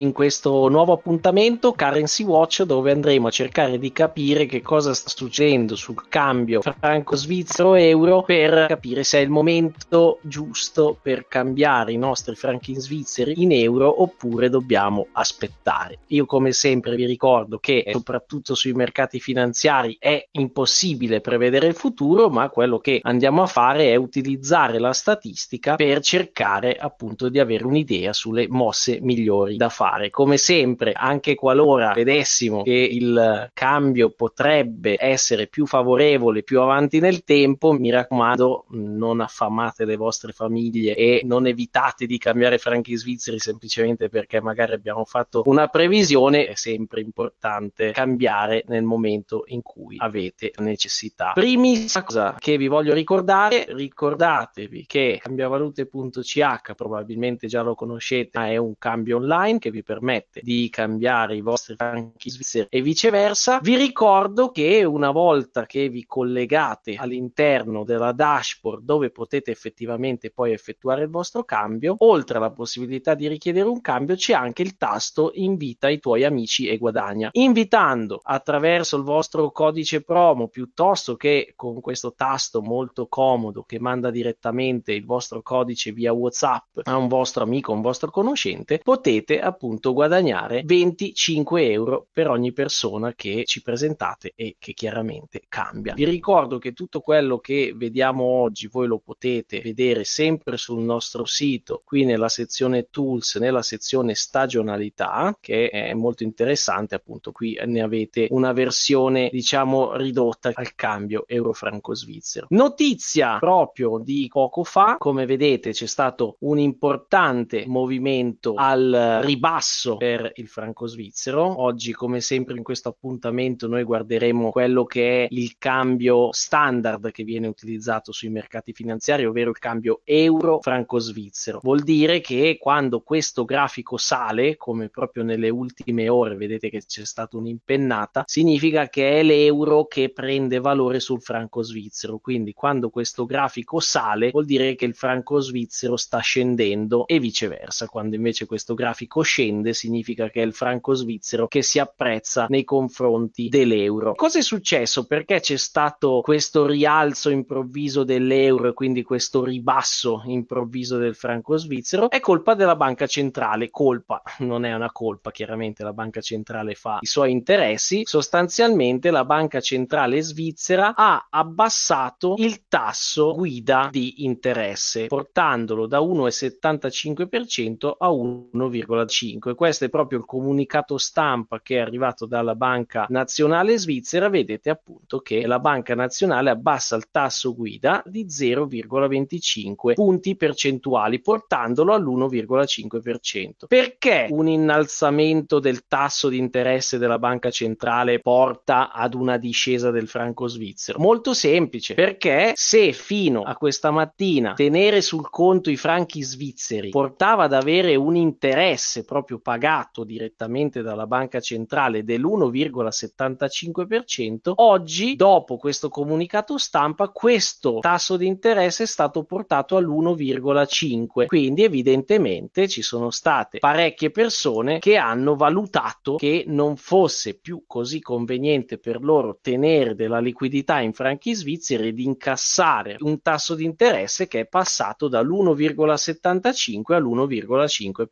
in questo nuovo appuntamento Currency Watch dove andremo a cercare di capire che cosa sta succedendo sul cambio franco-svizzero-euro per capire se è il momento giusto per cambiare i nostri franchi in svizzeri in euro oppure dobbiamo aspettare. Io come sempre vi ricordo che soprattutto sui mercati finanziari è impossibile prevedere il futuro ma quello che andiamo a fare è utilizzare la statistica per cercare appunto di avere un'idea sulle mosse migliori da fare fare. Come sempre, anche qualora vedessimo che il cambio potrebbe essere più favorevole più avanti nel tempo, mi raccomando, non affamate le vostre famiglie e non evitate di cambiare franchi svizzeri semplicemente perché magari abbiamo fatto una previsione. È sempre importante cambiare nel momento in cui avete necessità. Primissima cosa che vi voglio ricordare, ricordatevi che cambiavalute.ch probabilmente già lo conoscete, ma è un cambio online che vi vi permette di cambiare i vostri franchi svizzeri e viceversa. Vi ricordo che una volta che vi collegate all'interno della dashboard dove potete effettivamente poi effettuare il vostro cambio, oltre alla possibilità di richiedere un cambio c'è anche il tasto invita i tuoi amici e guadagna. Invitando attraverso il vostro codice promo piuttosto che con questo tasto molto comodo che manda direttamente il vostro codice via WhatsApp a un vostro amico, un vostro conoscente, potete appunto appunto guadagnare 25 euro per ogni persona che ci presentate e che chiaramente cambia. Vi ricordo che tutto quello che vediamo oggi voi lo potete vedere sempre sul nostro sito, qui nella sezione tools, nella sezione stagionalità, che è molto interessante, appunto qui ne avete una versione diciamo ridotta al cambio euro-franco-svizzero. Notizia proprio di poco fa, come vedete c'è stato un importante movimento al ribasso basso per il franco svizzero. Oggi, come sempre in questo appuntamento, noi guarderemo quello che è il cambio standard che viene utilizzato sui mercati finanziari, ovvero il cambio euro-franco svizzero. Vuol dire che quando questo grafico sale, come proprio nelle ultime ore, vedete che c'è stata un'impennata, significa che è l'euro che prende valore sul franco svizzero. Quindi quando questo grafico sale, vuol dire che il franco svizzero sta scendendo e viceversa. Quando invece questo grafico scende, scende significa che è il franco svizzero che si apprezza nei confronti dell'euro. Cosa è successo? Perché c'è stato questo rialzo improvviso dell'euro e quindi questo ribasso improvviso del franco svizzero? È colpa della banca centrale, colpa, non è una colpa, chiaramente la banca centrale fa i suoi interessi, sostanzialmente la banca centrale svizzera ha abbassato il tasso guida di interesse, portandolo da 1,75% a 1,5%. 2025. Questo è proprio il comunicato stampa che è arrivato dalla Banca Nazionale Svizzera. Vedete appunto che la Banca Nazionale abbassa il tasso guida di 0,25 punti percentuali, portandolo all'1,5%. Perché un innalzamento del tasso di interesse della Banca Centrale porta ad una discesa del franco svizzero? Molto semplice, perché se fino a questa mattina tenere sul conto i franchi svizzeri portava ad avere un interesse proprio proprio pagato direttamente dalla banca centrale dell'1,75%, oggi dopo questo comunicato stampa questo tasso di interesse è stato portato all'1,5%, quindi evidentemente ci sono state parecchie persone che hanno valutato che non fosse più così conveniente per loro tenere della liquidità in franchi svizzeri ed incassare un tasso di interesse che è passato dall'1,75 all'1,5%.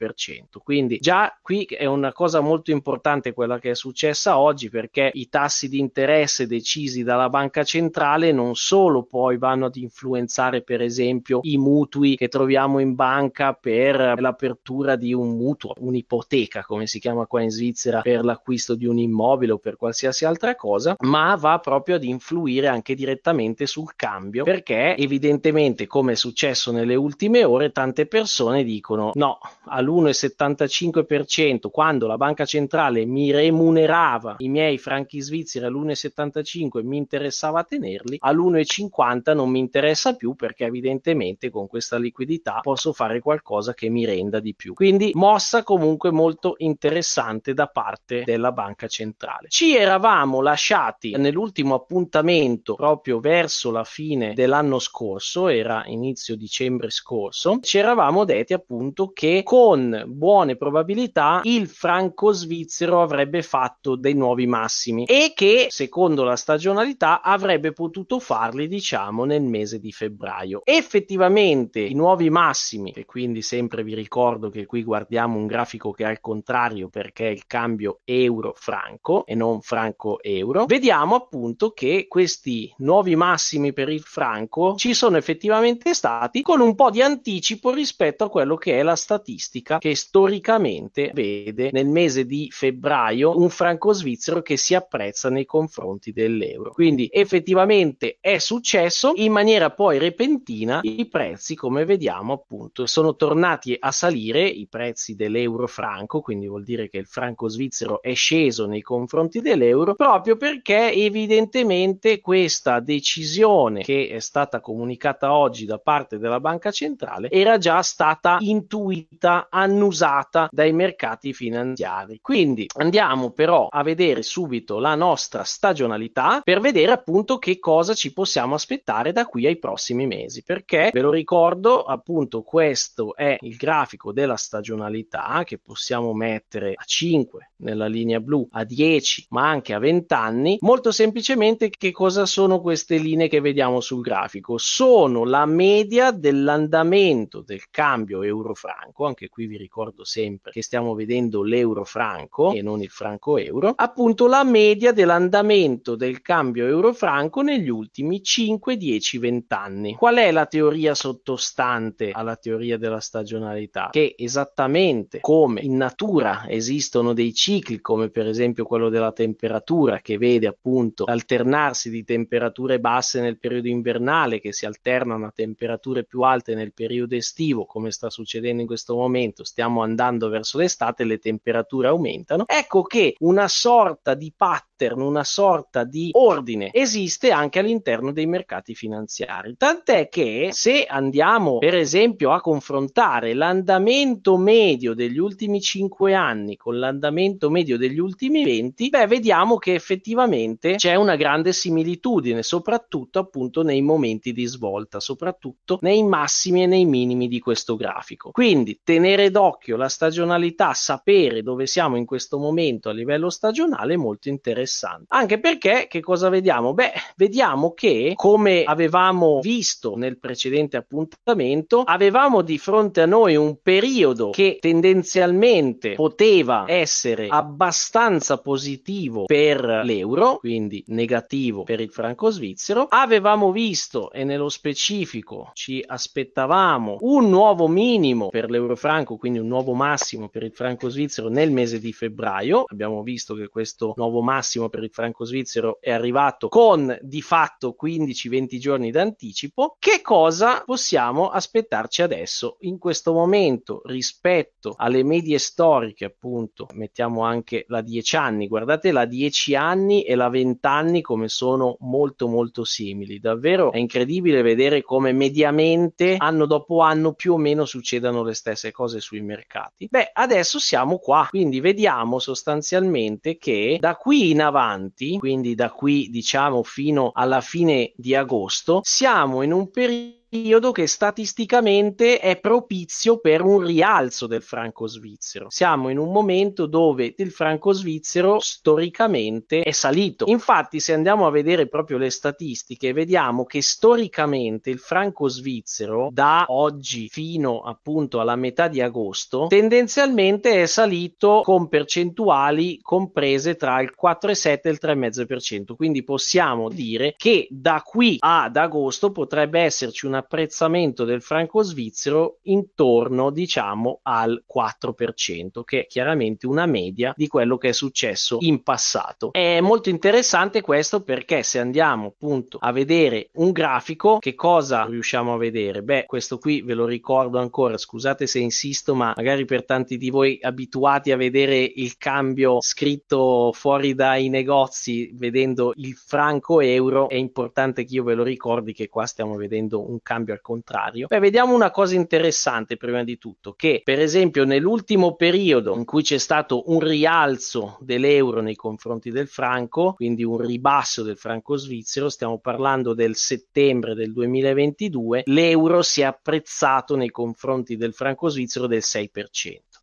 Quindi già qui è una cosa molto importante quella che è successa oggi perché i tassi di interesse decisi dalla banca centrale non solo poi vanno ad influenzare per esempio i mutui che troviamo in banca per l'apertura di un mutuo, un'ipoteca come si chiama qua in Svizzera per l'acquisto di un immobile o per qualsiasi altra cosa, ma va proprio ad influire anche direttamente sul cambio perché evidentemente come è successo nelle ultime ore tante persone dicono no all'1,75 1,75% quando la banca centrale mi remunerava i miei franchi svizzeri all'1,75 mi interessava tenerli, all'1,50 non mi interessa più perché evidentemente con questa liquidità posso fare qualcosa che mi renda di più. Quindi mossa comunque molto interessante da parte della banca centrale. Ci eravamo lasciati nell'ultimo appuntamento proprio verso la fine dell'anno scorso, era inizio dicembre scorso, ci eravamo detti appunto che con buone probabilità probabilità il franco svizzero avrebbe fatto dei nuovi massimi e che secondo la stagionalità avrebbe potuto farli diciamo nel mese di febbraio. Effettivamente i nuovi massimi e quindi sempre vi ricordo che qui guardiamo un grafico che è al contrario perché è il cambio euro-franco e non franco-euro, vediamo appunto che questi nuovi massimi per il franco ci sono effettivamente stati con un po' di anticipo rispetto a quello che è la statistica che storicamente solitamente vede nel mese di febbraio un franco svizzero che si apprezza nei confronti dell'euro. Quindi effettivamente è successo in maniera poi repentina i prezzi come vediamo appunto sono tornati a salire i prezzi dell'euro franco, quindi vuol dire che il franco svizzero è sceso nei confronti dell'euro proprio perché evidentemente questa decisione che è stata comunicata oggi da parte della banca centrale era già stata intuita, annusata dai mercati finanziari. Quindi andiamo però a vedere subito la nostra stagionalità per vedere appunto che cosa ci possiamo aspettare da qui ai prossimi mesi, perché ve lo ricordo appunto questo è il grafico della stagionalità che possiamo mettere a 5 nella linea blu, a 10 ma anche a 20 anni. Molto semplicemente che cosa sono queste linee che vediamo sul grafico? Sono la media dell'andamento del cambio euro-franco, anche qui vi ricordo sempre perché stiamo vedendo l'euro franco e non il franco euro, appunto la media dell'andamento del cambio euro franco negli ultimi 5, 10, 20 anni. Qual è la teoria sottostante alla teoria della stagionalità? Che esattamente come in natura esistono dei cicli, come per esempio quello della temperatura, che vede appunto l'alternarsi di temperature basse nel periodo invernale, che si alternano a temperature più alte nel periodo estivo, come sta succedendo in questo momento, stiamo andando verso verso l'estate le temperature aumentano, ecco che una sorta di patto pattern, una sorta di ordine esiste anche all'interno dei mercati finanziari. Tant'è che se andiamo per esempio a confrontare l'andamento medio degli ultimi 5 anni con l'andamento medio degli ultimi 20, beh, vediamo che effettivamente c'è una grande similitudine, soprattutto appunto nei momenti di svolta, soprattutto nei massimi e nei minimi di questo grafico. Quindi tenere d'occhio la stagionalità, sapere dove siamo in questo momento a livello stagionale è molto interessante interessante. Anche perché che cosa vediamo? Beh, vediamo che come avevamo visto nel precedente appuntamento, avevamo di fronte a noi un periodo che tendenzialmente poteva essere abbastanza positivo per l'euro, quindi negativo per il franco svizzero. Avevamo visto e nello specifico ci aspettavamo un nuovo minimo per l'euro franco, quindi un nuovo massimo per il franco svizzero nel mese di febbraio. Abbiamo visto che questo nuovo massimo massimo per il franco svizzero è arrivato con di fatto 15-20 giorni d'anticipo, che cosa possiamo aspettarci adesso in questo momento rispetto alle medie storiche, appunto, mettiamo anche la 10 anni, guardate la 10 anni e la 20 anni come sono molto molto simili, davvero è incredibile vedere come mediamente anno dopo anno più o meno succedano le stesse cose sui mercati. Beh, adesso siamo qua, quindi vediamo sostanzialmente che da qui in avanti, quindi da qui diciamo fino alla fine di agosto, siamo in un periodo periodo che statisticamente è propizio per un rialzo del franco svizzero. Siamo in un momento dove il franco svizzero storicamente è salito. Infatti, se andiamo a vedere proprio le statistiche, vediamo che storicamente il franco svizzero da oggi fino appunto alla metà di agosto tendenzialmente è salito con percentuali comprese tra il 4,7 e il 3,5%. Quindi possiamo dire che da qui ad agosto potrebbe esserci una apprezzamento del franco svizzero intorno diciamo al 4%, che è chiaramente una media di quello che è successo in passato. È molto interessante questo perché se andiamo appunto a vedere un grafico, che cosa riusciamo a vedere? Beh, questo qui ve lo ricordo ancora, scusate se insisto, ma magari per tanti di voi abituati a vedere il cambio scritto fuori dai negozi vedendo il franco euro, è importante che io ve lo ricordi che qua stiamo vedendo un cambio cambio al contrario. Beh, vediamo una cosa interessante prima di tutto, che per esempio nell'ultimo periodo in cui c'è stato un rialzo dell'euro nei confronti del franco, quindi un ribasso del franco svizzero, stiamo parlando del settembre del 2022, l'euro si è apprezzato nei confronti del franco svizzero del 6%.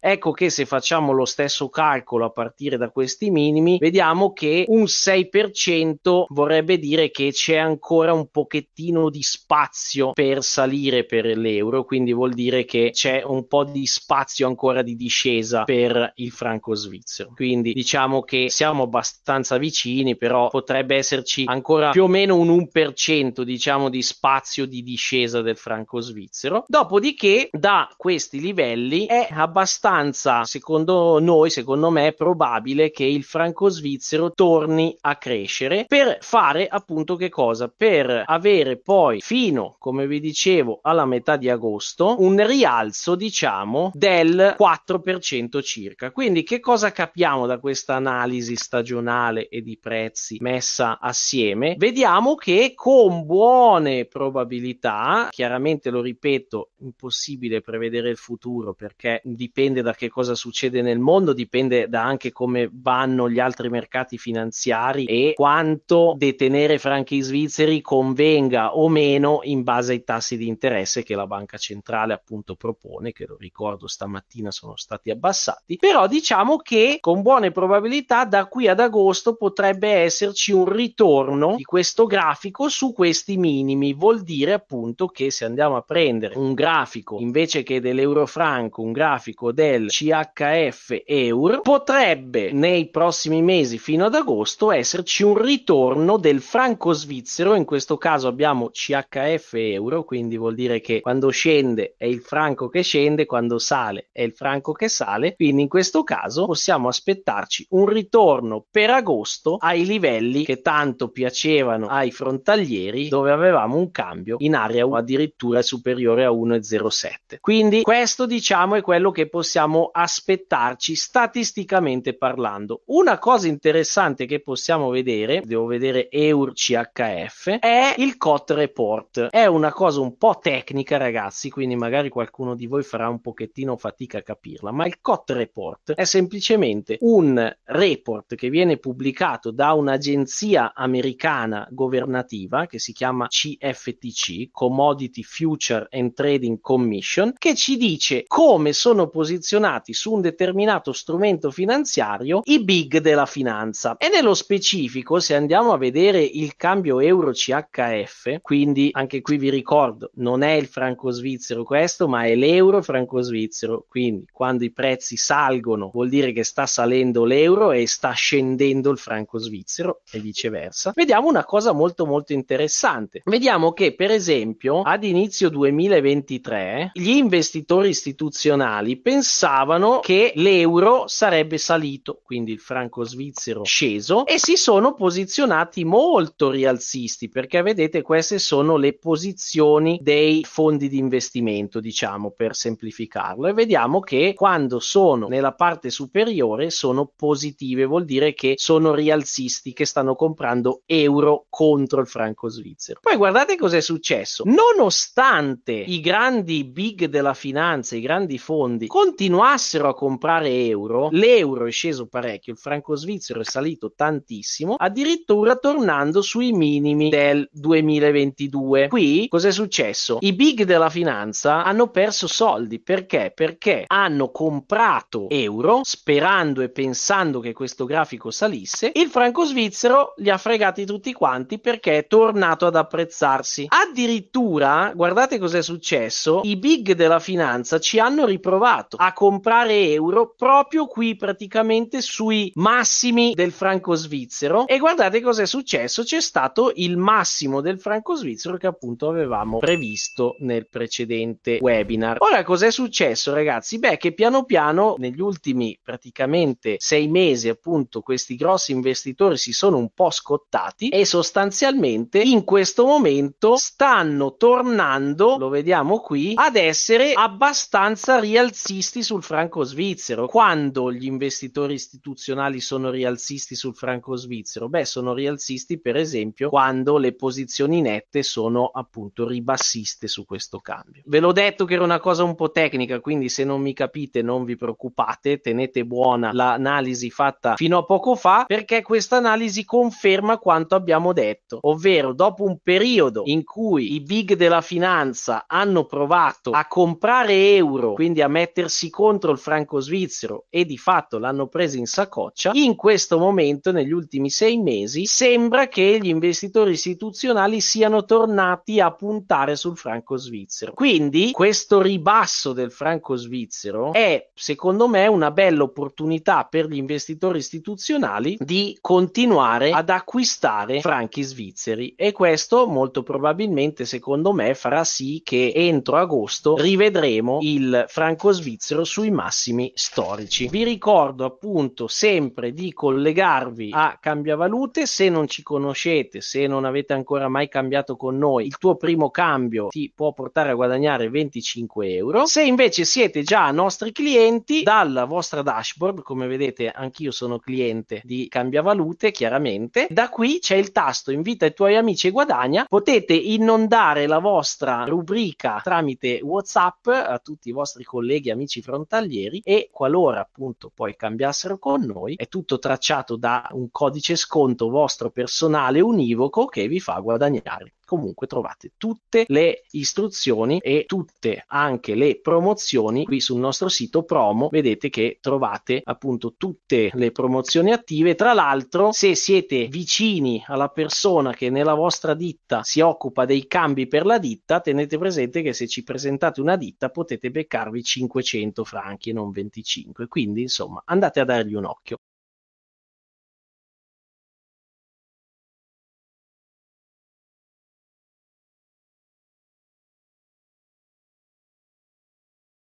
Ecco che se facciamo lo stesso calcolo a partire da questi minimi, vediamo che un 6% vorrebbe dire che c'è ancora un pochettino di spazio per salire per l'euro, quindi vuol dire che c'è un po' di spazio ancora di discesa per il franco svizzero. Quindi diciamo che siamo abbastanza vicini, però potrebbe esserci ancora più o meno un 1% diciamo di spazio di discesa del franco svizzero. Dopodiché da questi livelli è abbastanza abbastanza, secondo noi, secondo me, probabile che il franco svizzero torni a crescere per fare appunto che cosa? Per avere poi fino, come vi dicevo, alla metà di agosto un rialzo, diciamo, del 4% circa. Quindi che cosa capiamo da questa analisi stagionale e di prezzi messa assieme? Vediamo che con buone probabilità, chiaramente lo ripeto, impossibile prevedere il futuro perché dipende dipende da che cosa succede nel mondo, dipende da anche come vanno gli altri mercati finanziari e quanto detenere franchi svizzeri convenga o meno in base ai tassi di interesse che la banca centrale appunto propone, che lo ricordo stamattina sono stati abbassati, però diciamo che con buone probabilità da qui ad agosto potrebbe esserci un ritorno di questo grafico su questi minimi, vuol dire appunto che se andiamo a prendere un grafico invece che dell'euro franco, un grafico del del CHF EUR, potrebbe nei prossimi mesi fino ad agosto esserci un ritorno del franco svizzero, in questo caso abbiamo CHF euro, quindi vuol dire che quando scende è il franco che scende, quando sale è il franco che sale, quindi in questo caso possiamo aspettarci un ritorno per agosto ai livelli che tanto piacevano ai frontalieri dove avevamo un cambio in area addirittura superiore a 1,07. Quindi questo diciamo è quello che possiamo possiamo aspettarci statisticamente parlando. Una cosa interessante che possiamo vedere, devo vedere EURCHF, è il COT report. È una cosa un po' tecnica, ragazzi, quindi magari qualcuno di voi farà un pochettino fatica a capirla, ma il COT report è semplicemente un report che viene pubblicato da un'agenzia americana governativa che si chiama CFTC, Commodity Future and Trading Commission, che ci dice come sono posizionati posizionati su un determinato strumento finanziario i big della finanza. E nello specifico, se andiamo a vedere il cambio euro CHF, quindi anche qui vi ricordo, non è il franco svizzero questo, ma è l'euro franco svizzero. Quindi quando i prezzi salgono vuol dire che sta salendo l'euro e sta scendendo il franco svizzero e viceversa. Vediamo una cosa molto molto interessante. Vediamo che per esempio ad inizio 2023 gli investitori istituzionali pensano pensavano che l'euro sarebbe salito, quindi il franco svizzero sceso, e si sono posizionati molto rialzisti perché vedete queste sono le posizioni dei fondi di investimento, diciamo per semplificarlo, e vediamo che quando sono nella parte superiore sono positive, vuol dire che sono rialzisti che stanno comprando euro contro il franco svizzero. Poi guardate cos'è successo. Nonostante i grandi big della finanza, i grandi fondi, continuano continuassero a comprare euro, l'euro è sceso parecchio, il franco svizzero è salito tantissimo, addirittura tornando sui minimi del 2022. Qui cos'è successo? I big della finanza hanno perso soldi perché? Perché hanno comprato euro sperando e pensando che questo grafico salisse, il franco svizzero li ha fregati tutti quanti perché è tornato ad apprezzarsi. Addirittura, guardate cos'è successo, i big della finanza ci hanno riprovato a comprare euro proprio qui praticamente sui massimi del franco svizzero e guardate cosa è successo c'è stato il massimo del franco svizzero che appunto avevamo previsto nel precedente webinar ora cosa è successo ragazzi beh che piano piano negli ultimi praticamente sei mesi appunto questi grossi investitori si sono un po' scottati e sostanzialmente in questo momento stanno tornando lo vediamo qui ad essere abbastanza rialzisti rialzisti sul franco svizzero. Quando gli investitori istituzionali sono rialzisti sul franco svizzero? Beh, sono rialzisti per esempio quando le posizioni nette sono appunto ribassiste su questo cambio. Ve l'ho detto che era una cosa un po' tecnica, quindi se non mi capite non vi preoccupate, tenete buona l'analisi fatta fino a poco fa perché questa analisi conferma quanto abbiamo detto, ovvero dopo un periodo in cui i big della finanza hanno provato a comprare euro, quindi a mettersi contro il franco svizzero e di fatto l'hanno preso in saccoccia, in questo momento, negli ultimi sei mesi, sembra che gli investitori istituzionali siano tornati a puntare sul franco svizzero. Quindi questo ribasso del franco svizzero è, secondo me, una bella opportunità per gli investitori istituzionali di continuare ad acquistare franchi svizzeri e questo molto probabilmente, secondo me, farà sì che entro agosto rivedremo il franco svizzero ovvero sui massimi storici. Vi ricordo appunto sempre di collegarvi a Cambiavalute se non ci conoscete, se non avete ancora mai cambiato con noi, il tuo primo cambio ti può portare a guadagnare 25 euro. Se invece siete già nostri clienti, dalla vostra dashboard, come vedete anch'io sono cliente di Cambiavalute, chiaramente, da qui c'è il tasto invita i tuoi amici e guadagna, potete inondare la vostra rubrica tramite WhatsApp a tutti i vostri colleghi, amici, fratelli frontalieri e qualora appunto poi cambiassero con noi è tutto tracciato da un codice sconto vostro personale univoco che vi fa guadagnare comunque trovate tutte le istruzioni e tutte anche le promozioni qui sul nostro sito promo vedete che trovate appunto tutte le promozioni attive tra l'altro se siete vicini alla persona che nella vostra ditta si occupa dei cambi per la ditta tenete presente che se ci presentate una ditta potete beccarvi 500 franchi e non 25 quindi insomma andate a dargli un occhio